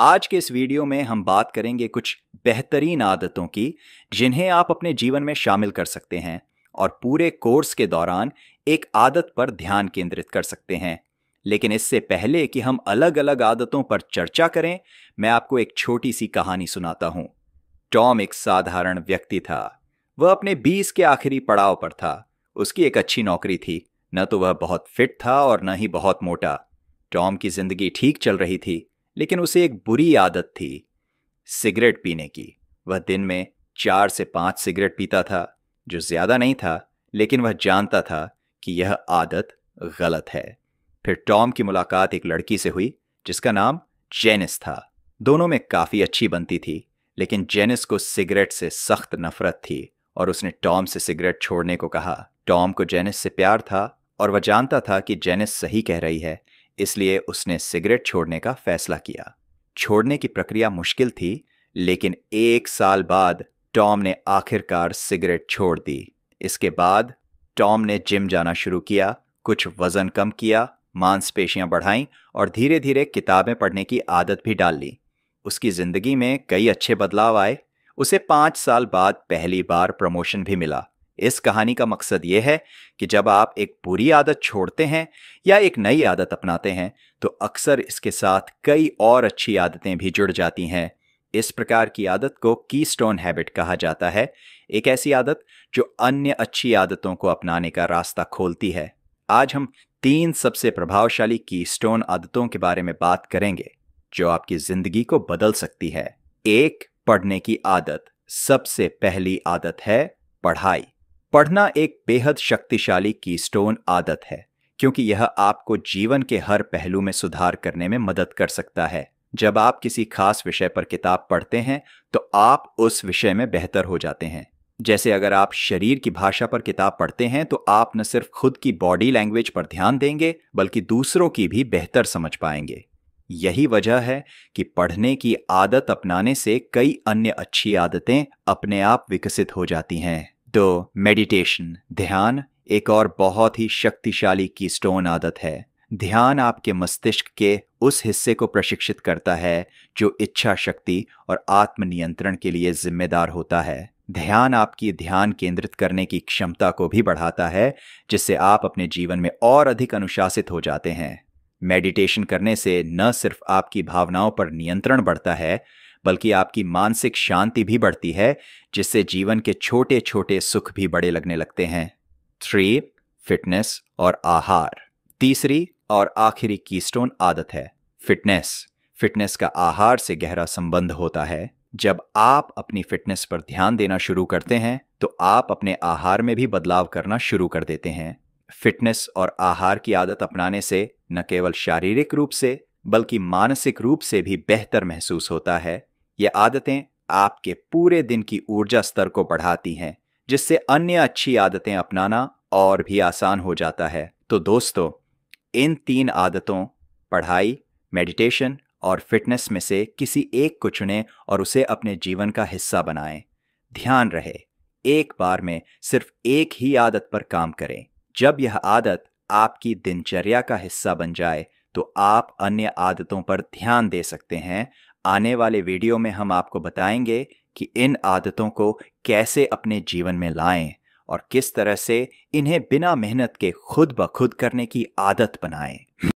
आज के इस वीडियो में हम बात करेंगे कुछ बेहतरीन आदतों की जिन्हें आप अपने जीवन में शामिल कर सकते हैं और पूरे कोर्स के दौरान एक आदत पर ध्यान केंद्रित कर सकते हैं लेकिन इससे पहले कि हम अलग अलग आदतों पर चर्चा करें मैं आपको एक छोटी सी कहानी सुनाता हूं टॉम एक साधारण व्यक्ति था वह अपने बीस के आखिरी पड़ाव पर था उसकी एक अच्छी नौकरी थी न तो वह बहुत फिट था और न ही बहुत मोटा टॉम की जिंदगी ठीक चल रही थी लेकिन उसे एक बुरी आदत थी सिगरेट पीने की वह दिन में चार से पाँच सिगरेट पीता था जो ज़्यादा नहीं था लेकिन वह जानता था कि यह आदत गलत है फिर टॉम की मुलाकात एक लड़की से हुई जिसका नाम जेनिस था दोनों में काफ़ी अच्छी बनती थी लेकिन जेनिस को सिगरेट से सख्त नफरत थी और उसने टॉम से सिगरेट छोड़ने को कहा टॉम को जेनिस से प्यार था और वह जानता था कि जेनिस सही कह रही है इसलिए उसने सिगरेट छोड़ने का फैसला किया छोड़ने की प्रक्रिया मुश्किल थी लेकिन एक साल बाद टॉम ने आखिरकार सिगरेट छोड़ दी इसके बाद टॉम ने जिम जाना शुरू किया कुछ वजन कम किया मांसपेशियां बढ़ाई और धीरे धीरे किताबें पढ़ने की आदत भी डाल ली उसकी ज़िंदगी में कई अच्छे बदलाव आए उसे पांच साल बाद पहली बार प्रमोशन भी मिला इस कहानी का मकसद यह है कि जब आप एक बुरी आदत छोड़ते हैं या एक नई आदत अपनाते हैं तो अक्सर इसके साथ कई और अच्छी आदतें भी जुड़ जाती हैं इस प्रकार की आदत को की स्टोन हैबिट कहा जाता है एक ऐसी आदत जो अन्य अच्छी आदतों को अपनाने का रास्ता खोलती है आज हम तीन सबसे प्रभावशाली की स्टोन आदतों के बारे में बात करेंगे जो आपकी जिंदगी को बदल सकती है एक पढ़ने की आदत सबसे पहली आदत है पढ़ाई पढ़ना एक बेहद शक्तिशाली कीस्टोन आदत है क्योंकि यह आपको जीवन के हर पहलू में सुधार करने में मदद कर सकता है जब आप किसी खास विषय पर किताब पढ़ते हैं तो आप उस विषय में बेहतर हो जाते हैं जैसे अगर आप शरीर की भाषा पर किताब पढ़ते हैं तो आप न सिर्फ खुद की बॉडी लैंग्वेज पर ध्यान देंगे बल्कि दूसरों की भी बेहतर समझ पाएंगे यही वजह है कि पढ़ने की आदत अपनाने से कई अन्य अच्छी आदतें अपने आप विकसित हो जाती हैं तो मेडिटेशन ध्यान एक और बहुत ही शक्तिशाली की स्टोन आदत है ध्यान आपके मस्तिष्क के उस हिस्से को प्रशिक्षित करता है जो इच्छा शक्ति और आत्मनियंत्रण के लिए जिम्मेदार होता है ध्यान आपकी ध्यान केंद्रित करने की क्षमता को भी बढ़ाता है जिससे आप अपने जीवन में और अधिक अनुशासित हो जाते हैं मेडिटेशन करने से न सिर्फ आपकी भावनाओं पर नियंत्रण बढ़ता है बल्कि आपकी मानसिक शांति भी बढ़ती है जिससे जीवन के छोटे छोटे सुख भी बड़े लगने लगते हैं थ्री फिटनेस और आहार तीसरी और आखिरी कीस्टोन आदत है फिटनेस फिटनेस का आहार से गहरा संबंध होता है जब आप अपनी फिटनेस पर ध्यान देना शुरू करते हैं तो आप अपने आहार में भी बदलाव करना शुरू कर देते हैं फिटनेस और आहार की आदत अपनाने से न केवल शारीरिक रूप से बल्कि मानसिक रूप से भी बेहतर महसूस होता है ये आदतें आपके पूरे दिन की ऊर्जा स्तर को बढ़ाती हैं जिससे अन्य अच्छी आदतें अपनाना और भी आसान हो जाता है तो दोस्तों इन तीन आदतों पढ़ाई मेडिटेशन और फिटनेस में से किसी एक को चुनें और उसे अपने जीवन का हिस्सा बनाएं ध्यान रहे एक बार में सिर्फ एक ही आदत पर काम करें जब यह आदत आपकी दिनचर्या का हिस्सा बन जाए तो आप अन्य आदतों पर ध्यान दे सकते हैं आने वाले वीडियो में हम आपको बताएंगे कि इन आदतों को कैसे अपने जीवन में लाएं और किस तरह से इन्हें बिना मेहनत के खुद ब खुद करने की आदत बनाएं